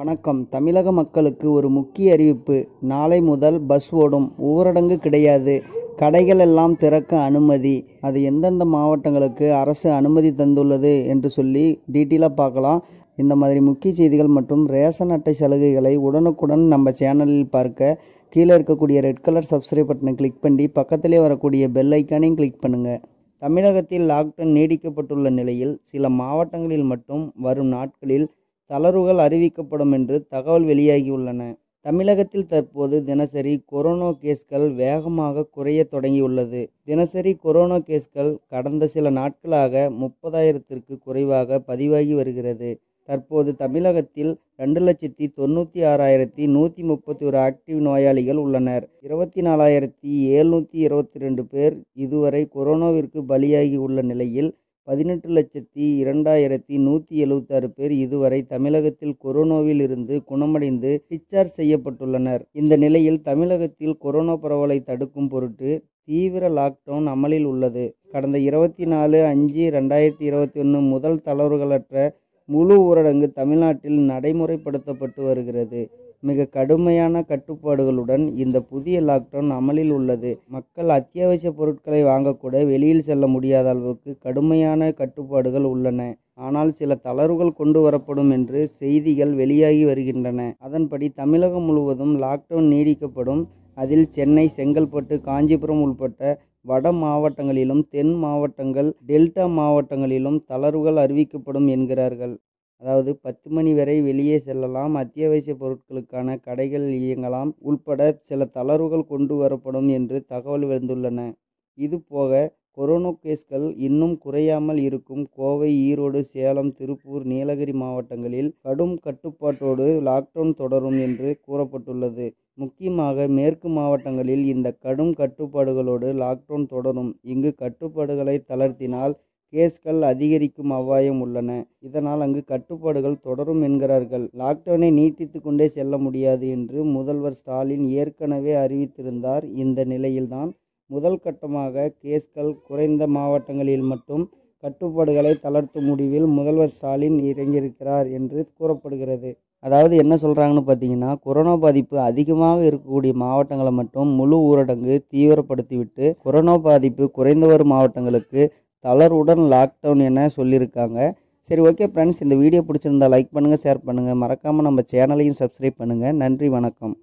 வணக்கம் தமிழக மக்களுக்கு ஒரு முக்கிய அறிவிப்பு நாளை முதல் பஸ் ஓடும் ஊரடங்கு கிடையாது கடைகள் எல்லாம் திறக்க அனுமதி அது எந்தெந்த மாவட்டங்களுக்கு அரசு அனுமதி தந்துள்ளது என்று சொல்லி டீட்டெயிலாக பார்க்கலாம் இந்த மாதிரி முக்கிய செய்திகள் மற்றும் ரேஷன் அட்டை சலுகைகளை உடனுக்குடன் நம்ம சேனலில் பார்க்க கீழே இருக்கக்கூடிய ரெட் கலர் சப்ஸ்கிரைப் பட்டனை கிளிக் பண்ணி பக்கத்திலே வரக்கூடிய பெல் ஐக்கானையும் கிளிக் பண்ணுங்கள் தமிழகத்தில் லாக்டவுன் நீடிக்கப்பட்டுள்ள நிலையில் சில மாவட்டங்களில் மட்டும் வரும் நாட்களில் தளர்வுகள் அறிவிக்கப்படும் என்று தகவல் வெளியாகியுள்ளன தமிழகத்தில் தற்போது தினசரி கொரோனா கேஸ்கள் வேகமாக குறைய தொடங்கியுள்ளது தினசரி கொரோனா கேஸ்கள் கடந்த சில நாட்களாக முப்பதாயிரத்திற்கு குறைவாக பதிவாகி வருகிறது தற்போது தமிழகத்தில் ரெண்டு லட்சத்தி தொண்ணூற்றி ஆறாயிரத்தி நூற்றி முப்பத்தி ஒரு ஆக்டிவ் நோயாளிகள் உள்ளனர் இருபத்தி நாலாயிரத்தி எழுநூற்றி இருபத்தி ரெண்டு பேர் இதுவரை கொரோனாவிற்கு பலியாகி உள்ள நிலையில் பதினெட்டு லட்சத்தி இரண்டாயிரத்தி நூற்றி எழுபத்தாறு பேர் இதுவரை தமிழகத்தில் கொரோனாவில் இருந்து குணமடைந்து டிஸ்சார்ஜ் செய்யப்பட்டுள்ளனர் இந்த நிலையில் தமிழகத்தில் கொரோனா பரவலை தடுக்கும் பொருட்டு தீவிர லாக்டவுன் அமலில் உள்ளது கடந்த இருபத்தி நாலு அஞ்சு ரெண்டாயிரத்தி இருபத்தி ஒன்று முதல் தளர்வுகளற்ற முழு ஊரடங்கு தமிழ்நாட்டில் நடைமுறைப்படுத்தப்பட்டு வருகிறது மிக கடுமையான கட்டுப்பாடுகளுடன் இந்த புதிய லாக்டவுன் அமலில் உள்ளது மக்கள் அத்தியாவசிய பொருட்களை வாங்கக்கூட வெளியில் செல்ல முடியாத அளவுக்கு கடுமையான கட்டுப்பாடுகள் உள்ளன ஆனால் சில தளர்வுகள் கொண்டு வரப்படும் என்று செய்திகள் வெளியாகி வருகின்றன அதன்படி தமிழகம் முழுவதும் லாக்டவுன் நீடிக்கப்படும் அதில் சென்னை செங்கல்பட்டு காஞ்சிபுரம் உள்பட்ட வட மாவட்டங்களிலும் தென் மாவட்டங்கள் டெல்டா மாவட்டங்களிலும் தளர்வுகள் அறிவிக்கப்படும் என்கிறார்கள் அதாவது பத்து மணி வரை வெளியே செல்லலாம் அத்தியாவசிய பொருட்களுக்கான கடைகள் இயங்கலாம் உள்பட சில தளர்வுகள் கொண்டு வரப்படும் என்று தகவல் வந்துள்ளன இது போக கொரோனா கேஸ்கள் இன்னும் குறையாமல் இருக்கும் கோவை ஈரோடு சேலம் திருப்பூர் நீலகிரி மாவட்டங்களில் கடும் கட்டுப்பாட்டோடு லாக்டவுன் தொடரும் என்று கூறப்பட்டுள்ளது முக்கியமாக மேற்கு மாவட்டங்களில் இந்த கடும் கட்டுப்பாடுகளோடு லாக்டவுன் தொடரும் இங்கு கட்டுப்பாடுகளை தளர்த்தினால் கேஸ்கள் அதிகரிக்கும் அபாயம் உள்ளன இதனால் அங்கு கட்டுப்பாடுகள் தொடரும் என்கிறார்கள் லாக்டவுனை நீட்டித்து கொண்டே செல்ல முடியாது என்று முதல்வர் ஸ்டாலின் ஏற்கனவே அறிவித்திருந்தார் இந்த நிலையில்தான் முதல் கட்டமாக கேஸ்கள் குறைந்த மாவட்டங்களில் மட்டும் கட்டுப்பாடுகளை தளர்த்தும் முடிவில் முதல்வர் ஸ்டாலின் இறங்கியிருக்கிறார் என்று கூறப்படுகிறது அதாவது என்ன சொல்கிறாங்கன்னு பார்த்தீங்கன்னா கொரோனா பாதிப்பு அதிகமாக இருக்கக்கூடிய மாவட்டங்களை மட்டும் முழு ஊரடங்கு தீவிரப்படுத்திவிட்டு கொரோனா பாதிப்பு குறைந்து வரும் மாவட்டங்களுக்கு தளர்வுடன் லாக்டவுன் என சொல்லியிருக்காங்க சரி ஓகே ஃப்ரெண்ட்ஸ் இந்த வீடியோ பிடிச்சிருந்தா லைக் பண்ணுங்கள் ஷேர் பண்ணுங்கள் மறக்காமல் நம்ம சேனலையும் சப்ஸ்கிரைப் பண்ணுங்கள் நன்றி வணக்கம்